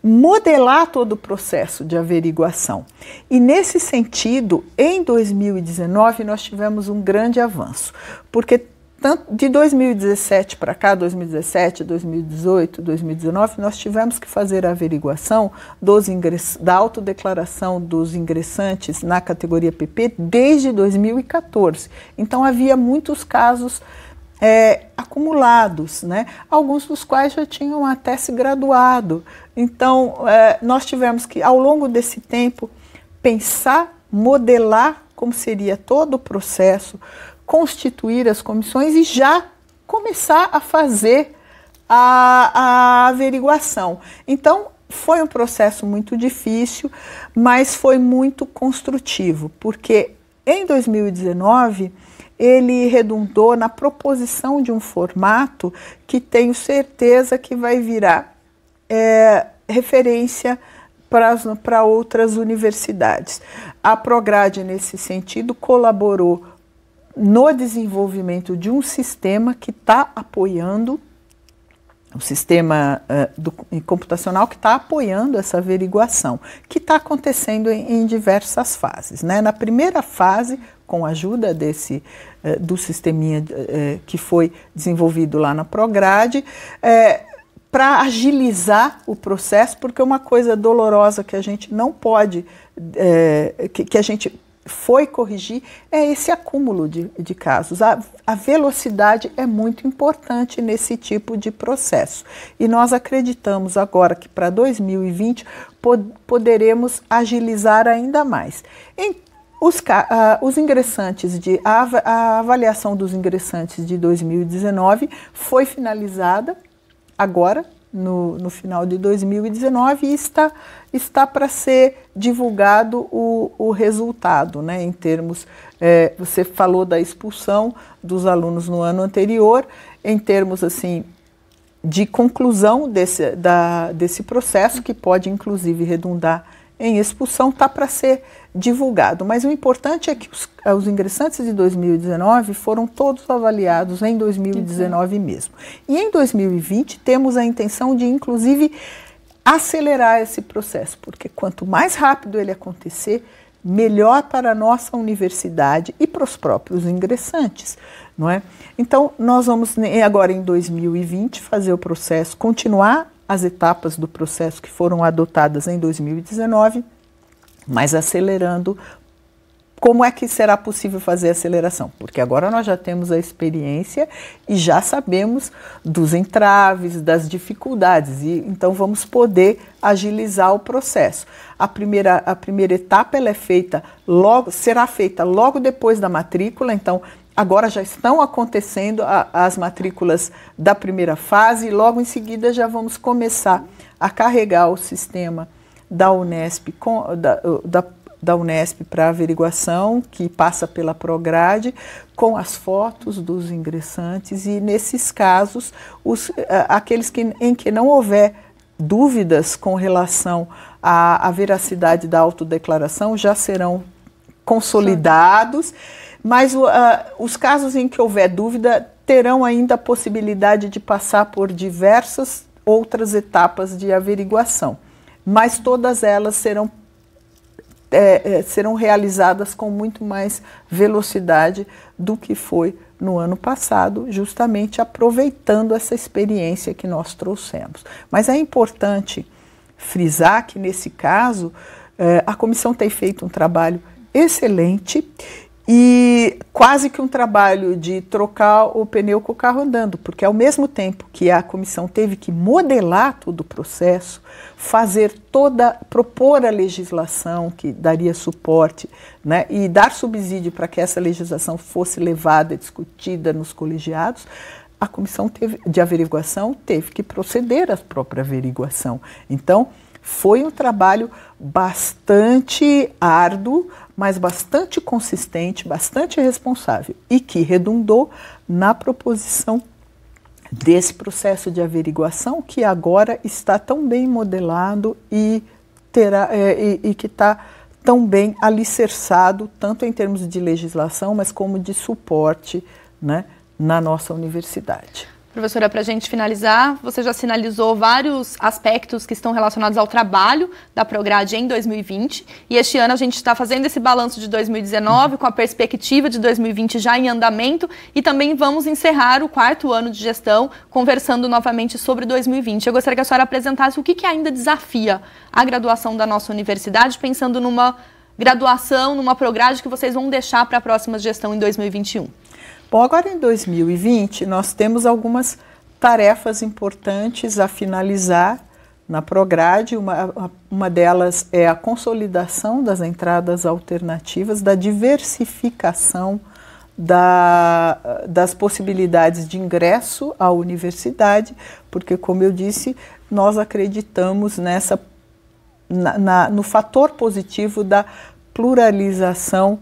modelar todo o processo de averiguação. E nesse sentido, em 2019 nós tivemos um grande avanço, porque tanto de 2017 para cá, 2017, 2018, 2019, nós tivemos que fazer a averiguação dos ingress, da autodeclaração dos ingressantes na categoria PP desde 2014. Então havia muitos casos é, acumulados, né? alguns dos quais já tinham até se graduado. Então é, nós tivemos que, ao longo desse tempo, pensar, modelar como seria todo o processo constituir as comissões e já começar a fazer a, a averiguação. Então, foi um processo muito difícil, mas foi muito construtivo, porque em 2019 ele redundou na proposição de um formato que tenho certeza que vai virar é, referência para outras universidades. A Prograde, nesse sentido, colaborou no desenvolvimento de um sistema que está apoiando o sistema uh, do, eh, computacional que está apoiando essa averiguação, que está acontecendo em, em, diversas fases. Né? Na primeira fase, com a ajuda desse uh, do sisteminha uh, que foi desenvolvido lá na Prograde, para agilizar o processo, porque uma coisa dolorosa que a gente não pode, que, que a gente foi corrigir é esse acúmulo de, de casos. A, a, velocidade é muito importante nesse tipo de processo. E nós acreditamos agora que para 2020 pod poderemos agilizar ainda mais. Em, os, uh, os, ingressantes de a, av a avaliação dos ingressantes de 2019 foi finalizada agora no, no final de 2019 e está, está para ser divulgado o, o resultado, né, em termos, é, você falou da expulsão dos alunos no ano anterior, em termos assim de conclusão desse, da, desse processo, que pode inclusive redundar em expulsão está para ser divulgado. Mas o importante é que os, eh, os, ingressantes de 2019 foram todos avaliados em 2019 uhum. mesmo. E em 2020 temos a intenção de, inclusive, acelerar esse processo, porque quanto mais rápido ele acontecer, melhor para a nossa universidade e para os próprios ingressantes, não é? Então, nós vamos agora em 2020 fazer o processo, continuar as etapas do processo que foram adotadas em 2019, mas acelerando. Como é que será possível fazer a aceleração? Porque agora nós já temos a experiência e já sabemos dos entraves, das dificuldades, e então vamos poder agilizar o processo. A primeira, a primeira etapa ela é feita logo, será feita logo depois da matrícula, então Agora já estão acontecendo a, as matrículas da primeira fase e logo em seguida já vamos começar a carregar o sistema da Unesp com, da, da, da Unesp para averiguação, que passa pela Prograde, com as fotos dos ingressantes e, nesses casos, os, aqueles que, em que não houver dúvidas com relação à, à veracidade da autodeclaração já serão consolidados. Sim mas uh, os casos em que houver dúvida terão ainda a possibilidade de passar por diversas outras etapas de averiguação, mas todas elas serão, é, é, serão realizadas com muito mais velocidade do que foi no ano passado, justamente aproveitando essa experiência que nós trouxemos. Mas é importante frisar que, nesse caso, é, a comissão tem feito um trabalho excelente e quase que um trabalho de trocar o pneu com o carro andando, porque ao mesmo tempo que a comissão teve que modelar todo o processo, fazer toda, propor a legislação que daria suporte, né, e dar subsídio para que essa legislação fosse levada, discutida nos colegiados, a comissão teve, de averiguação teve que proceder à própria averiguação. Então, foi um trabalho bastante árduo, mas bastante consistente, bastante responsável e que redundou na proposição desse processo de averiguação que agora está tão bem modelado e, terá, é, e, e que está tão bem alicerçado, tanto em termos de legislação, mas como de suporte né, na nossa universidade. Professora, para a gente finalizar, você já sinalizou vários aspectos que estão relacionados ao trabalho da Prograde em 2020. E este ano a gente está fazendo esse balanço de 2019 com a perspectiva de 2020 já em andamento. E também vamos encerrar o quarto ano de gestão conversando novamente sobre 2020. Eu gostaria que a senhora apresentasse o que, que ainda desafia a graduação da nossa universidade, pensando numa graduação, numa Prograde que vocês vão deixar para a próxima gestão em 2021. Bom, agora em 2020 nós temos algumas tarefas importantes a finalizar na Prograde. Uma, uma delas é a consolidação das entradas alternativas, da diversificação da, das possibilidades de ingresso à universidade, porque, como eu disse, nós acreditamos nessa na, na, no fator positivo da pluralização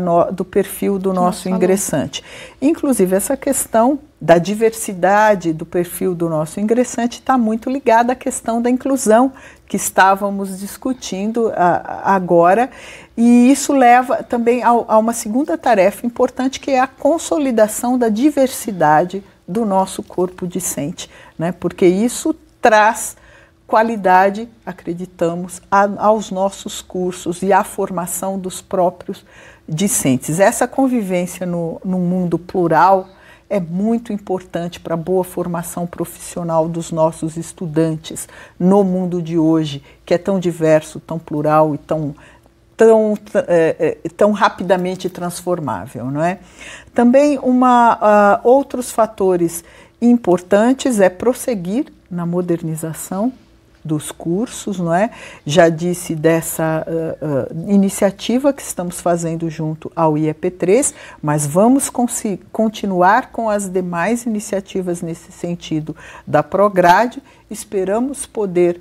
no, do perfil do nosso ingressante. Inclusive, essa questão da diversidade do perfil do nosso ingressante está muito ligada à questão da inclusão que estávamos discutindo a, agora. E isso leva também a uma segunda tarefa importante, que é a consolidação da diversidade do nosso corpo discente, né? porque isso traz qualidade, acreditamos, a, aos nossos cursos e à formação dos próprios discentes. Essa convivência no, no mundo plural é muito importante para a boa formação profissional dos nossos estudantes no mundo de hoje, que é tão diverso, tão plural e tão tão, é, é tão rapidamente transformável, não é? Também uma, uh, outros fatores importantes é prosseguir na modernização dos cursos, não é? Já disse dessa uh, uh, iniciativa que estamos fazendo junto ao IEP3, mas vamos continuar com as demais iniciativas nesse sentido da Prograde. Esperamos poder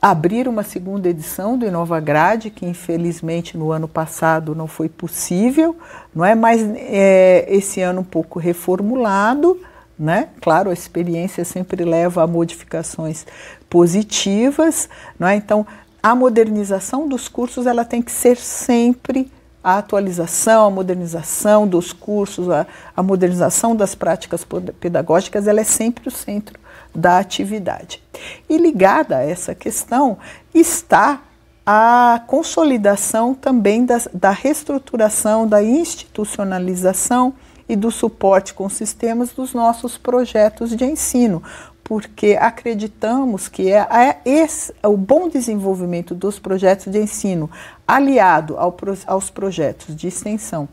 abrir uma segunda edição do Inova Grade, que infelizmente no ano passado não foi possível, não é? Mas é, esse ano um pouco reformulado né? Claro, a experiência sempre leva a modificações positivas, não é? Então, a modernização dos cursos, ela tem que ser sempre a atualização, a modernização dos cursos, a, a modernização das práticas pedagógicas, ela é sempre o centro da atividade. E ligada a essa questão está a consolidação também da reestruturação, da institucionalização e do suporte com sistemas dos nossos projetos de ensino, porque acreditamos que é, é esse, é o bom desenvolvimento dos projetos de ensino, aliado ao, aos projetos de extensão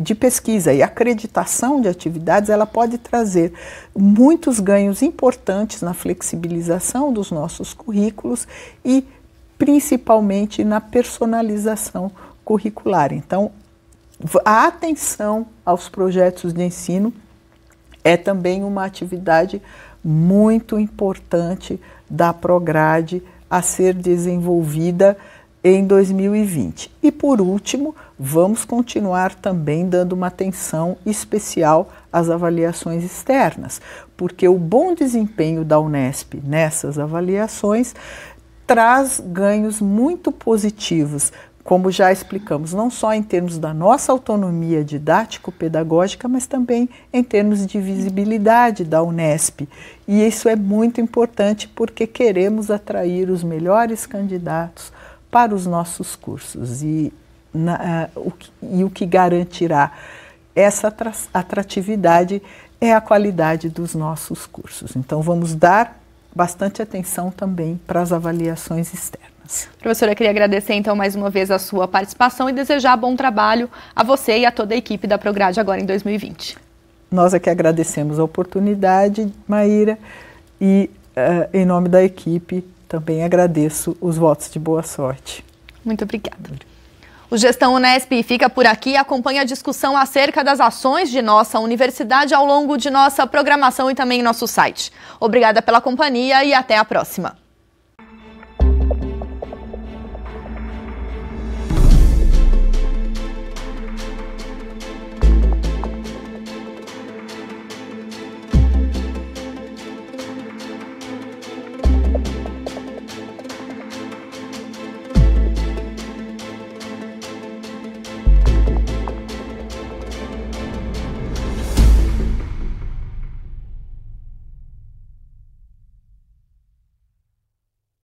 de pesquisa e acreditação de atividades, ela pode trazer muitos ganhos importantes na flexibilização dos nossos currículos e principalmente na personalização curricular. Então, a atenção aos projetos de ensino é também uma atividade muito importante da Prograde a ser desenvolvida em 2020. E por último, vamos continuar também dando uma atenção especial às avaliações externas, porque o bom desempenho da Unesp nessas avaliações traz ganhos muito positivos como já explicamos, não só em termos da nossa autonomia didático-pedagógica, mas também em termos de visibilidade da Unesp. E isso é muito importante porque queremos atrair os melhores candidatos para os nossos cursos. E, na, o, que, e o que garantirá essa atratividade é a qualidade dos nossos cursos. Então, vamos dar bastante atenção também para as avaliações externas. Professora, eu queria agradecer então mais uma vez a sua participação e desejar bom trabalho a você e a toda a equipe da Prograde agora em 2020. Nós é que agradecemos a oportunidade, Maíra, e uh, em nome da equipe também agradeço os votos de boa sorte. Muito obrigada. O Gestão Unesp fica por aqui e acompanha a discussão acerca das ações de nossa universidade ao longo de nossa programação e também em nosso site. Obrigada pela companhia e até a próxima.